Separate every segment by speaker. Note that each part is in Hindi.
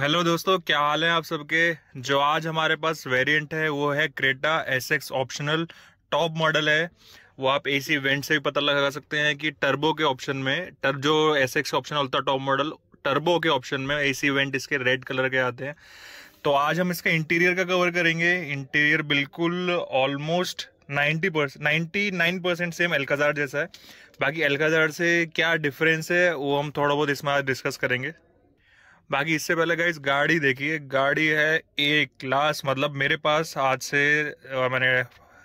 Speaker 1: हेलो दोस्तों क्या हाल है आप सबके जो आज हमारे पास वेरिएंट है वो है Creta S X optional top model है वो आप एसी वेंट से भी पता लगा सकते हैं कि टर्बो के ऑप्शन में टर जो एस एक्स ऑप्शन होता टॉप मॉडल टर्बो के ऑप्शन में एसी वेंट इसके रेड कलर के आते हैं तो आज हम इसका इंटीरियर का कवर करेंगे इंटीरियर बिल्कुल almost ninety percent ninety nine percent same Alcazar जैसा है बाकी एल्काजार से क्या डिफरेंस है वो हम थोड़ा बहुत इसमें आज डिस्कस करेंगे बाकी इससे पहले गाइस गाड़ी देखिए गाड़ी है ए क्लास मतलब मेरे पास आज से मैंने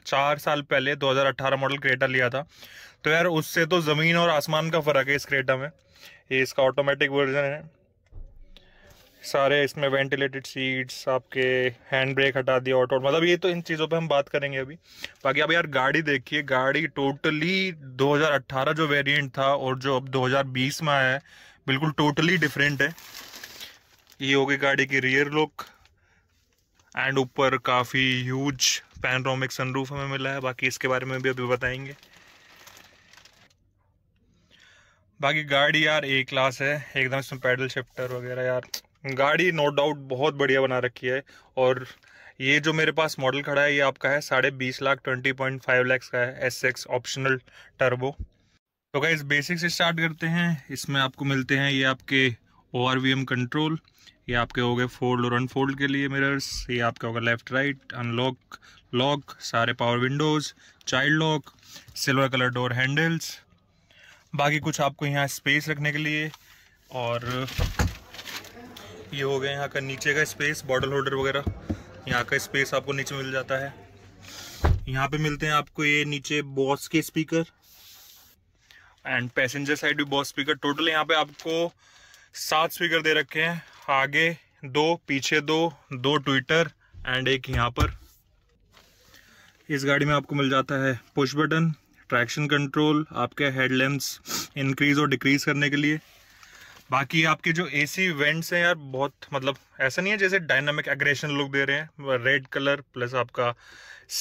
Speaker 1: चार साल पहले 2018 मॉडल क्रेटा लिया था तो यार उससे तो ज़मीन और आसमान का फ़र्क है इस क्रेटा में ये इसका ऑटोमेटिक वर्जन है सारे इसमें वेंटिलेटेड सीट्स आपके हैंड ब्रेक हटा दिया ऑटो मतलब ये तो इन चीज़ों पे हम बात करेंगे अभी बाकी अब यार गाड़ी देखिए गाड़ी टोटली 2018 जो वेरिएंट था और जो अब 2020 में आया है बिल्कुल टोटली डिफरेंट है ये होगी गाड़ी की रियर लुक एंड ऊपर काफ़ी ह्यूज पैनरोमिक सनरूफ हमें मिला है बाकी इसके बारे में भी अभी बताएंगे बाकी गाड़ी यार ए क्लास है एकदम इसमें पैडल शिफ्टर वगैरह यार गाड़ी नो डाउट बहुत बढ़िया बना रखी है और ये जो मेरे पास मॉडल खड़ा है ये आपका है साढ़े बीस lakh twenty point five lakhs का है एस एक्स ऑप्शनल टर्बो तो क्या इस बेसिक से स्टार्ट करते हैं इसमें आपको मिलते हैं ये आपके O R V M control ये आपके हो गए फोल्ड और अनफोल्ड के लिए मिरर्स ये आपका होगा लेफ्ट राइट अनलॉक लॉक सारे power windows child lock silver colour door handles बाकी कुछ आपको यहाँ स्पेस रखने के लिए और ये हो गया यहाँ का नीचे का स्पेस बॉटल होल्डर वगैरह यहाँ का स्पेस आपको नीचे मिल जाता है यहाँ पे मिलते हैं आपको ये नीचे बॉस के स्पीकर एंड पैसेंजर साइड भी बॉस स्पीकर टोटल यहाँ पे आपको सात स्पीकर दे रखे हैं आगे दो पीछे दो दो ट्विटर एंड एक यहाँ पर इस गाड़ी में आपको मिल जाता है पुश बटन ट्रैक्शन कंट्रोल आपके हेडलैम्प्स इंक्रीज और डिक्रीज करने के लिए बाकी आपके जो एसी वेंट्स हैं यार बहुत मतलब ऐसा नहीं है जैसे डायनामिक एग्रेशन लुक दे रहे हैं रेड कलर प्लस आपका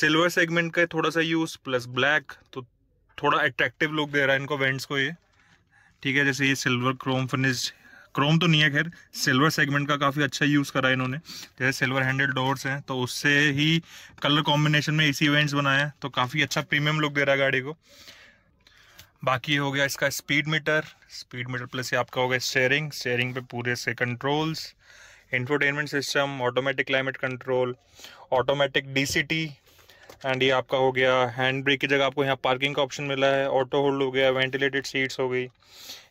Speaker 1: सिल्वर सेगमेंट का थोड़ा सा यूज़ प्लस ब्लैक तो थोड़ा अट्रैक्टिव लुक दे रहा है इनको वेंट्स को ये ठीक है जैसे ये सिल्वर क्रोम फिनिश क्रोम तो नहीं है खैर सिल्वर सेगमेंट का काफ़ी अच्छा यूज़ करा इन्होंने जैसे सिल्वर हैंडल डोर्स हैं तो उससे ही कलर कॉम्बिनेशन में इसी इवेंट्स बनाया तो काफ़ी अच्छा प्रीमियम लुक दे रहा है गाड़ी को बाकी हो गया इसका speed meter speed meter plus ये आपका हो गया स्टेयरिंग स्टेयरिंग पे पूरे से controls infotainment system automatic climate control automatic DCT and ये आपका हो गया हैंड ब्रेक की जगह आपको यहाँ पार्किंग का ऑप्शन मिला है ऑटो होल्ड हो गया वेंटिलेटेड सीट्स हो गई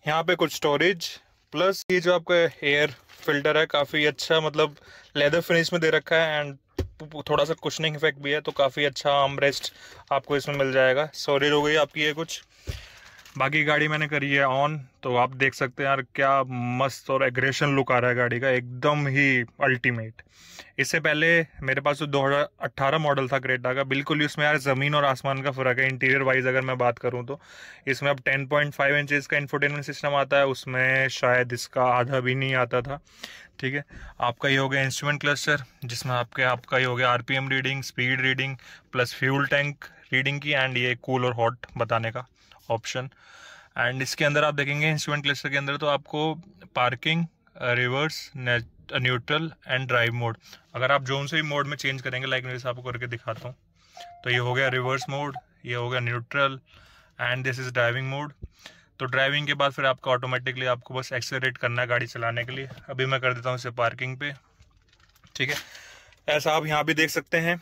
Speaker 1: यहाँ पे कुछ स्टोरेज प्लस ये जो आपका एयर फिल्टर है काफ़ी अच्छा मतलब लेदर फिनिश में दे रखा है एंड थोड़ा सा कुशनिंग इफेक्ट भी है तो काफ़ी अच्छा आर्म रेस्ट आपको इसमें मिल जाएगा सॉरी हो गई आपकी ये कुछ बाकी गाड़ी मैंने करी है ऑन तो आप देख सकते हैं यार क्या मस्त और एग्रेशन लुक आ रहा है गाड़ी का एकदम ही अल्टीमेट इससे पहले मेरे पास जो दो हज़ार मॉडल था क्रेटा का बिल्कुल ही उसमें यार ज़मीन और आसमान का फ़र्क है इंटीरियर वाइज अगर मैं बात करूँ तो इसमें अब 10.5 पॉइंट इंचज़ का इन्फोटेनमेंट सिस्टम आता है उसमें शायद इसका आधा भी नहीं आता था ठीक है आपका ये हो गया इंस्ट्रूमेंट क्लस्टर जिसमें आपके आपका ये हो गया R reading speed reading plus fuel tank reading की एंड ये कूल और हॉट बताने का ऑप्शन एंड इसके अंदर आप देखेंगे इंस्ट्रूमेंट क्लस्टर के अंदर तो आपको parking reverse neutral and drive mode अगर आप जोन से भी मोड में चेंज करेंगे लाइक मेरे आपको करके दिखाता हूँ तो ये हो गया रिवर्स मोड ये हो गया neutral and this is driving mode तो ड्राइविंग के बाद फिर आपको ऑटोमेटिकली आपको बस एक्सेलरेट करना है गाड़ी चलाने के लिए अभी मैं कर देता हूँ इसे पार्किंग पे ठीक है ऐसा आप यहाँ भी देख सकते हैं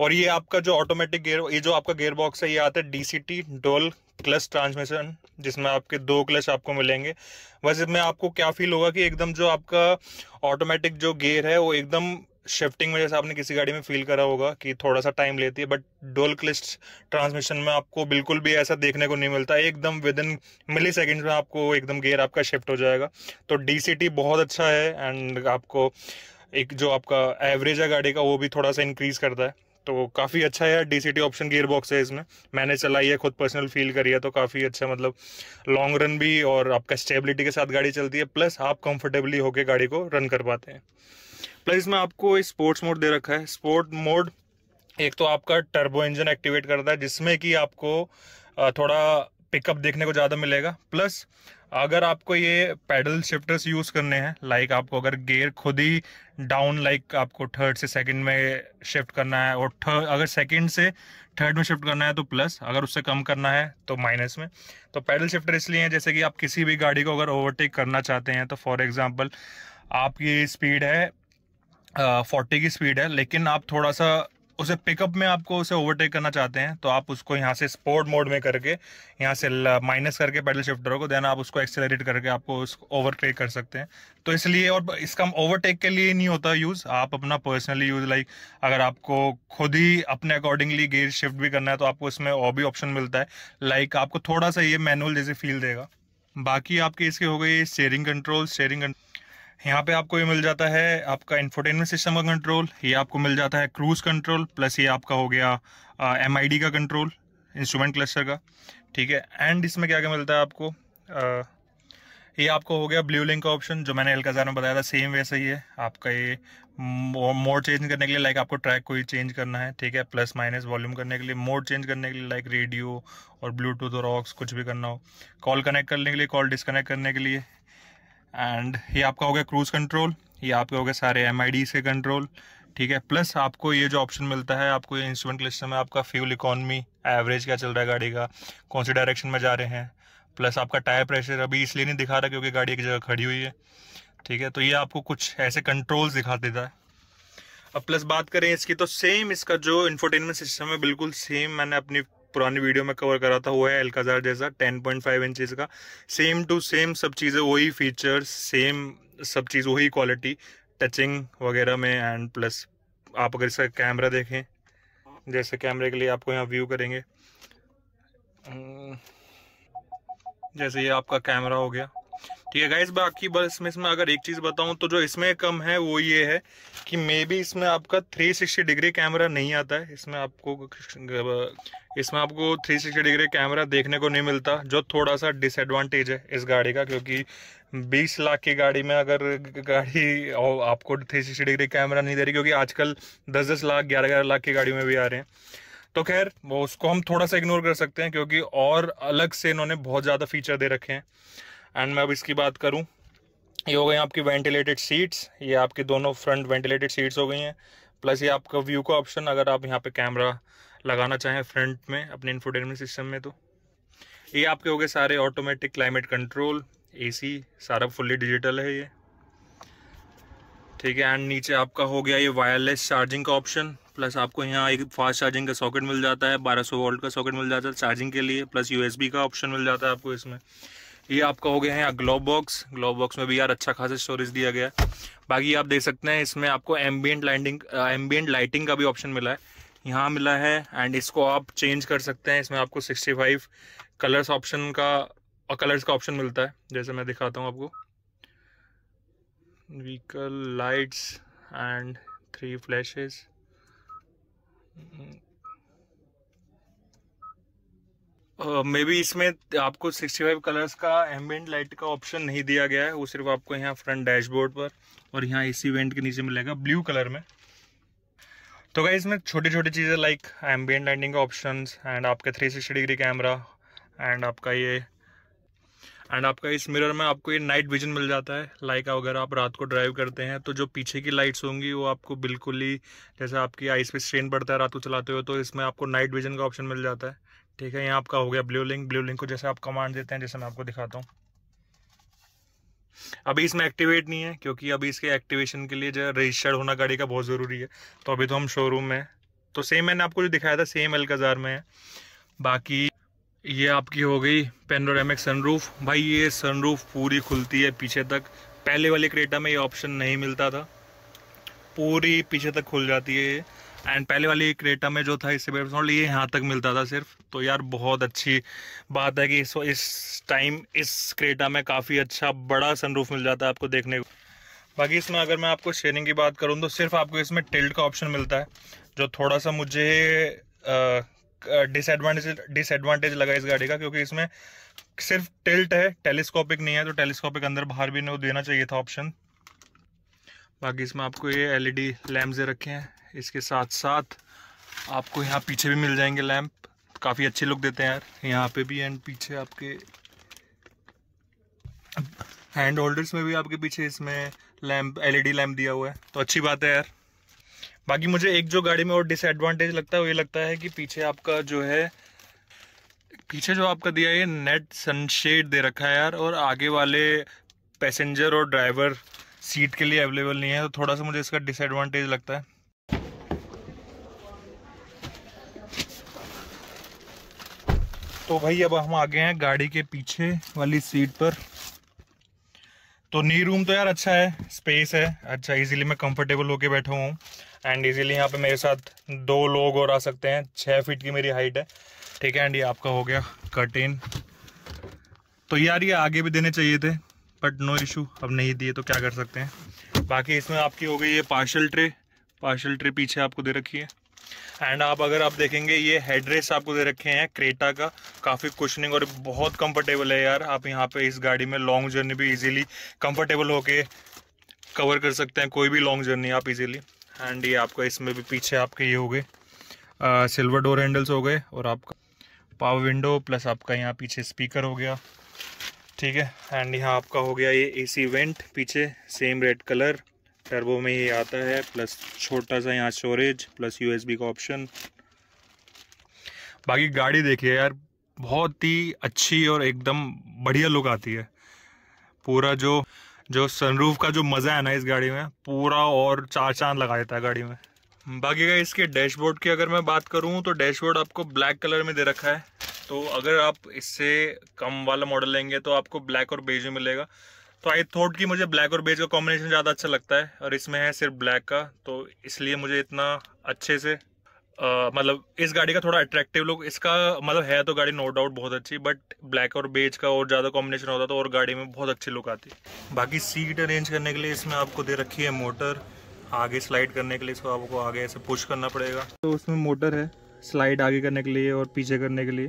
Speaker 1: और ये आपका जो ऑटोमेटिक गेयर ये जो आपका गेयर बॉक्स है ये आता है डीसीटी डोल क्लच ट्रांसमिशन जिसमें आपके दो क्लच आपको मिलेंगे बस इसमें आपको क्या फील होगा कि एकदम जो आपका ऑटोमेटिक जो गेयर है वो एकदम शिफ्टिंग में जैसे आपने किसी गाड़ी में फील करा होगा कि थोड़ा सा टाइम लेती है बट डोल क्लच ट्रांसमिशन में आपको बिल्कुल भी ऐसा देखने को नहीं मिलता एकदम विद इन मिली सेकेंड्स में आपको एकदम गेयर आपका शिफ्ट हो जाएगा तो डी बहुत अच्छा है एंड आपको एक जो आपका एवरेज है गाड़ी का वो भी थोड़ा सा इंक्रीज करता है तो काफ़ी अच्छा है D C T option gear box है इसमें मैंने चलाई है खुद पर्सनल फील करी है तो काफ़ी अच्छा मतलब लॉन्ग रन भी और आपका स्टेबिलिटी के साथ गाड़ी चलती है प्लस आप कंफर्टेबली होकर गाड़ी को रन कर पाते हैं प्लस इसमें आपको एक स्पोर्ट्स मोड दे रखा है स्पोर्ट मोड एक तो आपका टर्बो इंजन एक्टिवेट करता है जिसमें कि आपको थोड़ा पिकअप देखने को ज़्यादा मिलेगा प्लस अगर आपको ये पैडल शिफ्टर्स यूज़ करने हैं लाइक आपको अगर गेयर खुद ही डाउन लाइक आपको थर्ड से सेकंड में शिफ्ट करना है और थर्ड अगर सेकंड से थर्ड में शिफ्ट करना है तो प्लस अगर उससे कम करना है तो माइनस में तो पैडल शिफ्टर इसलिए हैं जैसे कि आप किसी भी गाड़ी को अगर ओवरटेक करना चाहते हैं तो फॉर एग्ज़ाम्पल आपकी स्पीड है फोर्टी की स्पीड है लेकिन आप थोड़ा सा उसे पिकअप में आपको उसे ओवरटेक करना चाहते हैं तो आप उसको यहाँ से स्पोर्ट मोड में करके यहाँ से माइनस करके पैडल शिफ्टर को देन आप उसको एक्सेलरेट करके आपको उसको ओवरटेक कर सकते हैं तो इसलिए और इसका ओवरटेक के लिए नहीं होता यूज़ आप अपना पर्सनली यूज़ लाइक अगर आपको खुद ही अपने अकॉर्डिंगली गेयर शिफ्ट भी करना है तो आपको इसमें और भी ऑप्शन मिलता है लाइक आपको थोड़ा सा ये मैनुअल जैसे फील देगा बाकी आपकी इसकी हो गई स्टेयरिंग कंट्रोल स्टेयरिंग कंट्रोल यहाँ पे आपको ये मिल जाता है आपका इन्फोटेनमेंट सिस्टम का कंट्रोल ये आपको मिल जाता है क्रूज कंट्रोल प्लस ये आपका हो गया एम uh, का कंट्रोल इंस्ट्रूमेंट क्लस्टर का ठीक है एंड इसमें क्या क्या मिलता है आपको uh, ये आपको हो गया ब्लू लिंक का ऑप्शन जो मैंने एलकाजार में बताया था सेम वैसा ही है आपका ये मोड चेंज करने के लिए लाइक आपको ट्रैक कोई चेंज करना है ठीक है प्लस माइनस वॉल्यूम करने के लिए मोड चेंज करने के लिए लाइक रेडियो और ब्लूटूथ और ऑक्स कुछ भी करना हो कॉल कनेक्ट करने के लिए कॉल डिस्कनेक्ट करने के लिए एंड ये आपका हो गया क्रूज कंट्रोल ये आपके हो गए सारे एम से कंट्रोल ठीक है प्लस आपको ये जो ऑप्शन मिलता है आपको ये इंस्ट्रूमेंट लिस्ट में आपका फ्यूल इकोनॉमी एवरेज क्या चल रहा है गाड़ी का कौन से डायरेक्शन में जा रहे हैं प्लस आपका टायर प्रेशर अभी इसलिए नहीं दिखा रहा क्योंकि गाड़ी एक जगह खड़ी हुई है ठीक है तो ये आपको कुछ ऐसे कंट्रोल्स दिखा देता है अब प्लस बात करें इसकी तो सेम इसका जो इन्फोटेनमेंट सिस्टम है बिल्कुल सेम मैंने अपनी पुरानी वीडियो में कवर करा था वो है एलकाजार जैसा 10.5 इंचेस का सेम टू सेम सब चीज़ें वही फीचर्स सेम सब चीज़ वही क्वालिटी टचिंग वगैरह में एंड प्लस आप अगर इसका कैमरा देखें जैसे कैमरे के लिए आपको यहाँ व्यू करेंगे हम्म, जैसे ये आपका कैमरा हो गया ठीक है गाइज बाकी बस में इसमें अगर एक चीज़ बताऊं तो जो इसमें कम है वो ये है कि मे बी इसमें आपका 360 डिग्री कैमरा नहीं आता है इसमें आपको इसमें आपको 360 डिग्री कैमरा देखने को नहीं मिलता जो थोड़ा सा डिसएडवांटेज है इस गाड़ी का क्योंकि 20 लाख की गाड़ी में अगर गाड़ी आपको 360 डिग्री कैमरा नहीं दे रही क्योंकि आजकल 10-10 लाख 11-11 लाख की गाड़ी में भी आ रहे हैं तो खैर वो उसको हम थोड़ा सा इग्नोर कर सकते हैं क्योंकि और अलग से इन्होंने बहुत ज़्यादा फीचर दे रखे हैं एंड मैं अब इसकी बात करूँ ये हो गई आपकी वेंटिलेटेड सीट्स ये आपकी दोनों फ्रंट वेंटिलेटेड सीट्स हो गई हैं प्लस ये आपका व्यू का ऑप्शन अगर आप यहाँ पे कैमरा लगाना चाहें फ्रंट में अपने इन्फोटेनमेंट सिस्टम में तो ये आपके हो गए सारे ऑटोमेटिक क्लाइमेट कंट्रोल एसी सारा फुल्ली डिजिटल है ये ठीक है एंड नीचे आपका हो गया ये वायरलेस चार्जिंग का ऑप्शन प्लस आपको यहाँ एक फास्ट चार्जिंग का सॉकेट मिल जाता है 1200 वोल्ट का सॉकेट मिल जाता है चार्जिंग के लिए प्लस यूएसबी का ऑप्शन मिल जाता है आपको इसमें ये आपका हो गया है यहाँ ग्लोब बॉक्स ग्लोब बॉक्स में भी यार अच्छा खासा स्टोरेज दिया गया है बाकी आप देख सकते हैं इसमें आपको एम्बियट लाइटिंग एम्बियट लाइटिंग का भी ऑप्शन मिला है यहाँ मिला है एंड इसको आप चेंज कर सकते हैं इसमें आपको 65 कलर्स ऑप्शन का और कलर्स का ऑप्शन मिलता है जैसे मैं दिखाता हूँ आपको vehicle lights and three flashes may be इसमें आपको 65 कलर्स का एम्बियंट लाइट का ऑप्शन नहीं दिया गया है वो सिर्फ आपको यहाँ फ्रंट डैशबोर्ड पर और यहाँ एसी वेंट के नीचे मिलेगा ब्लू कलर में तो गाइज इसमें छोटी छोटी चीज़ें लाइक एम्बियन लाइटिंग के ऑप्शन एंड आपका 360 डिग्री कैमरा एंड आपका ये एंड आपका इस मिरर में आपको ये नाइट विजन मिल जाता है लाइक अगर आप रात को ड्राइव करते हैं तो जो पीछे की लाइट्स होंगी वो आपको बिल्कुल ही जैसे आपकी आइस पे स्ट्रेन पड़ता है रात को चलाते हो तो इसमें आपको नाइट विजन का ऑप्शन मिल जाता है ठीक है यहाँ आपका हो गया ब्लू लिंक ब्लू लिंक को जैसे आप कमांड देते हैं जैसे मैं आपको दिखाता हूँ अभी इसमें एक्टिवेट नहीं है क्योंकि अभी इसके एक्टिवेशन के लिए जो रजिस्टर्ड होना गाड़ी का बहुत ज़रूरी है तो अभी तो हम शोरूम में हैं तो सेम मैंने आपको जो दिखाया था सेम अलकाजार में है बाकी ये आपकी हो गई पेनोरामिक सनरूफ भाई ये सनरूफ पूरी खुलती है पीछे तक पहले वाले क्रेटा में ये ऑप्शन नहीं मिलता था पूरी पीछे तक खुल जाती है एंड पहले वाली क्रेटा में जो था इससे बेटर साउंड ये यहाँ तक मिलता था सिर्फ तो यार बहुत अच्छी बात है कि इस इस टाइम इस क्रेटा में काफ़ी अच्छा बड़ा सनरूफ मिल जाता है आपको देखने को बाकी इसमें अगर मैं आपको शेयरिंग की बात करूँ तो सिर्फ आपको इसमें टिल्ट का ऑप्शन मिलता है जो थोड़ा सा मुझे डिसएडवांटेज डिसएडवाटेज लगा इस गाड़ी का क्योंकि इसमें सिर्फ टिल्ट है टेलीस्कोपिक नहीं है तो टेलीस्कोपिक अंदर बाहर भी नहीं देना चाहिए था ऑप्शन बाकी इसमें आपको ये एलईडी ई दे रखे हैं इसके साथ साथ आपको यहाँ पीछे भी मिल जाएंगे लैंप काफ़ी अच्छे लुक देते हैं यार यहाँ पे भी एंड पीछे आपके हैंड होल्डर्स में भी आपके पीछे इसमें लैम्प एलईडी लैम्प दिया हुआ है तो अच्छी बात है यार बाकी मुझे एक जो गाड़ी में और डिसएडवांटेज लगता है वो ये लगता है कि पीछे आपका जो है पीछे जो आपका दिया है नेट सनशेड दे रखा है यार और आगे वाले पैसेंजर और ड्राइवर सीट के लिए अवेलेबल नहीं है तो थोड़ा सा मुझे इसका डिसएडवांटेज लगता है तो भाई अब हम आ गए हैं गाड़ी के पीछे वाली सीट पर तो नी रूम तो यार अच्छा है स्पेस है अच्छा इजीली मैं कंफर्टेबल होके बैठा हूँ एंड इजीली यहाँ पे मेरे साथ दो लोग और आ सकते हैं छः फीट की मेरी हाइट है ठीक है एंड ये आपका हो गया कर्टेन तो यार ये आगे भी देने चाहिए थे बट नो इशू अब नहीं दिए तो क्या कर सकते हैं बाकी इसमें आपकी हो गई ये पार्शल ट्रे पार्शल ट्रे पीछे आपको दे रखी है एंड आप अगर आप देखेंगे ये हेडरेस्ट आपको दे रखे हैं क्रेटा का काफ़ी कुशनिंग और बहुत कंफर्टेबल है यार आप यहाँ पे इस गाड़ी में लॉन्ग जर्नी भी इजीली कंफर्टेबल होके कवर कर सकते हैं कोई भी लॉन्ग जर्नी आप इजीली एंड ये आपका इसमें भी पीछे आपके ये हो गए सिल्वर डोर हैंडल्स हो गए और आपका पावर विंडो प्लस आपका यहाँ पीछे स्पीकर हो गया ठीक है एंड यहाँ आपका हो गया ये ए वेंट पीछे सेम रेड कलर टर्बो में ये आता है प्लस छोटा सा यहाँ स्टोरेज प्लस यूएसबी का ऑप्शन बाकी गाड़ी देखिए यार बहुत ही अच्छी और एकदम बढ़िया लुक आती है पूरा जो जो सनरूफ का जो मज़ा है ना इस गाड़ी में पूरा और चार चांद लगा देता है गाड़ी में बाकी का इसके डैशबोर्ड की अगर मैं बात करूं तो डैशबोर्ड आपको ब्लैक कलर में दे रखा है तो अगर आप इससे कम वाला मॉडल लेंगे तो आपको ब्लैक और बेज में मिलेगा तो आई थॉट कि मुझे ब्लैक और बेज का कॉम्बिनेशन ज़्यादा अच्छा लगता है और इसमें है सिर्फ ब्लैक का तो इसलिए मुझे इतना अच्छे से मतलब इस गाड़ी का थोड़ा अट्रैक्टिव लुक इसका मतलब है तो गाड़ी नो डाउट बहुत अच्छी बट ब्लैक और बेज का और ज़्यादा कॉम्बिनेशन होता तो और गाड़ी में बहुत अच्छी लुक आती बाकी सीट अरेंज करने के लिए इसमें आपको दे रखी है मोटर आगे स्लाइड करने के लिए इसको आपको आगे ऐसे पुश करना पड़ेगा तो उसमें मोटर है स्लाइड आगे करने के लिए और पीछे करने के लिए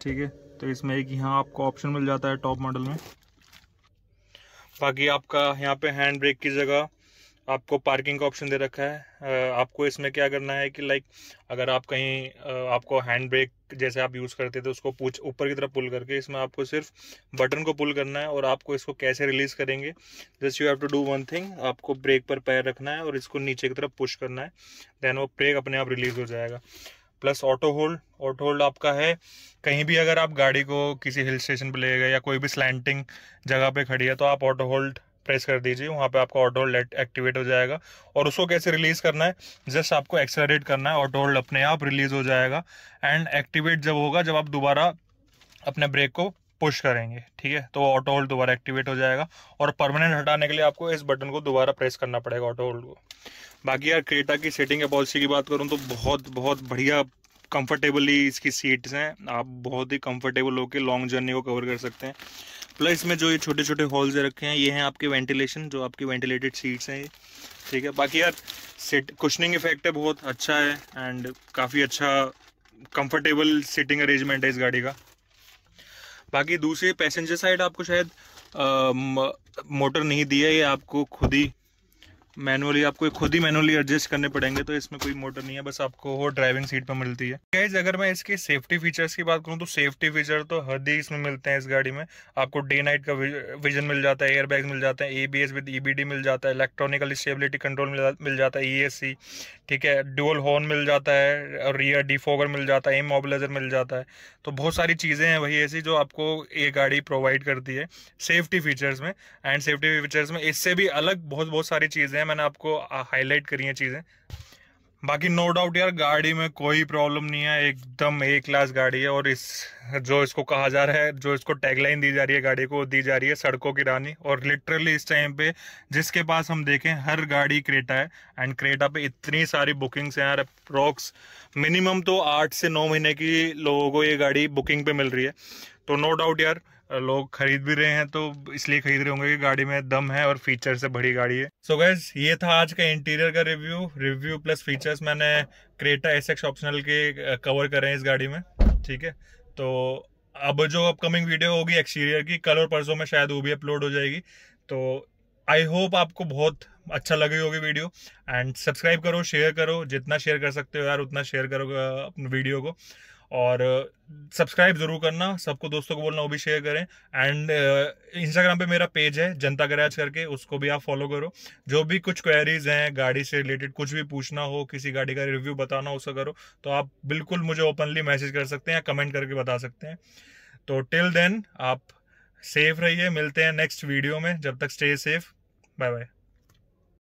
Speaker 1: ठीक है तो इसमें एक यहाँ आपको ऑप्शन मिल जाता है टॉप मॉडल में बाकी आपका यहाँ पे हैंड ब्रेक की जगह आपको पार्किंग का ऑप्शन दे रखा है आपको इसमें क्या करना है कि लाइक अगर आप कहीं आपको हैंड ब्रेक जैसे आप यूज़ करते थे उसको पूछ ऊपर की तरफ पुल करके इसमें आपको सिर्फ बटन को पुल करना है और आपको इसको कैसे रिलीज़ करेंगे just you have to do one thing आपको ब्रेक पर पैर रखना है और इसको नीचे की तरफ पुश करना है देन वो ब्रेक अपने आप रिलीज़ हो जाएगा plus auto hold auto hold आपका है कहीं भी अगर आप गाड़ी को किसी हिल स्टेशन पर ले गए या कोई भी स्लैंटिंग जगह पे खड़ी है तो आप ऑटो होल्ड प्रेस कर दीजिए वहाँ पे आपका ऑटो होल्ड एक्टिवेट हो जाएगा और उसको कैसे रिलीज करना है जस्ट आपको एक्सेलरेट करना है ऑटो होल्ड अपने आप रिलीज हो जाएगा एंड एक्टिवेट जब होगा जब आप दोबारा अपने ब्रेक को पुश करेंगे ठीक है तो ऑटो होल्ड दोबारा एक्टिवेट हो जाएगा और परमानेंट हटाने के लिए आपको इस बटन को दोबारा प्रेस करना पड़ेगा ऑटो होल्ड को बाकी यार क्रेटा की सेटिंग या पॉलिसी की बात करूँ तो बहुत बहुत बढ़िया कंफर्टेबली इसकी सीट्स हैं आप बहुत ही कंफर्टेबल होकर लॉन्ग जर्नी को कवर कर सकते हैं प्लस में जो ये छोटे छोटे हॉल्स रखे हैं ये हैं आपके वेंटिलेशन जो आपके वेंटिलेटेड सीट्स हैं ये ठीक है बाकी यार सिट कुशनिंग इफेक्ट है बहुत अच्छा है एंड काफ़ी अच्छा कंफर्टेबल सीटिंग अरेंजमेंट है इस गाड़ी का बाकी दूसरी पैसेंजर साइड आपको शायद आ, मोटर नहीं दिया ये आपको खुद ही मैनुअली आपको खुद ही मैनुअली एडजस्ट करने पड़ेंगे तो इसमें कोई मोटर नहीं है बस आपको वो ड्राइविंग सीट पर मिलती है गाइज अगर मैं इसके सेफ्टी फीचर्स की बात करूँ तो सेफ्टी फीचर तो हद ही इसमें मिलते हैं इस गाड़ी में आपको डे नाइट का विजन मिल जाता है एयरबैग मिल जाते हैं A B S with E B D मिल जाता है इलेक्ट्रॉनिकल स्टेबिलिटी कंट्रोल मिल जाता है ई एस सी ठीक है डुअल हॉर्न मिल जाता है रियर डिफोगर मिल जाता है एम मोबिलाइजर मिल जाता है तो बहुत सारी चीज़ें हैं वही ऐसी जो आपको ये गाड़ी प्रोवाइड करती है सेफ्टी फीचर्स में एंड सेफ्टी फीचर्स में इससे भी अलग बहुत बहुत सारी चीज़ें हैं मैंने आपको हाईलाइट करी हैं चीज़ें बाकी नो डाउट यार गाड़ी में कोई प्रॉब्लम नहीं है एकदम ए क्लास गाड़ी है और इस जो इसको कहा जा रहा है जो इसको टैगलाइन दी जा रही है गाड़ी को दी जा रही है सड़कों की रानी और लिटरली इस टाइम पे जिसके पास हम देखें हर गाड़ी क्रेटा है एंड क्रेटा पे इतनी सारी बुकिंग्स हैं यार अप्रोक्स मिनिमम तो आठ से नौ महीने की लोगों को ये गाड़ी बुकिंग पे मिल रही है तो नो डाउट यार लोग खरीद भी रहे हैं तो इसलिए खरीद रहे होंगे कि गाड़ी में दम है और फीचर से बड़ी गाड़ी है सो so गैस ये था आज का इंटीरियर का रिव्यू रिव्यू प्लस फीचर्स मैंने क्रेटा एस एक्स ऑप्शनल के कवर uh, करे हैं इस गाड़ी में ठीक है तो अब जो अपकमिंग वीडियो होगी एक्सटीरियर की कल और परसों में शायद वो भी अपलोड हो जाएगी तो आई होप आपको बहुत अच्छा लगी होगी वीडियो एंड सब्सक्राइब करो शेयर करो जितना शेयर कर सकते हो यार उतना शेयर करो uh, अपने वीडियो को और सब्सक्राइब जरूर करना सबको दोस्तों को बोलना वो भी शेयर करें एंड इंस्टाग्राम पे मेरा पेज है जनता गैराज करके उसको भी आप फॉलो करो जो भी कुछ क्वेरीज हैं गाड़ी से रिलेटेड कुछ भी पूछना हो किसी गाड़ी का रिव्यू बताना हो उसका करो तो आप बिल्कुल मुझे ओपनली मैसेज कर सकते हैं या कमेंट करके बता सकते हैं तो टिल देन आप सेफ रहिए मिलते हैं नेक्स्ट वीडियो में जब तक स्टे सेफ बाय बाय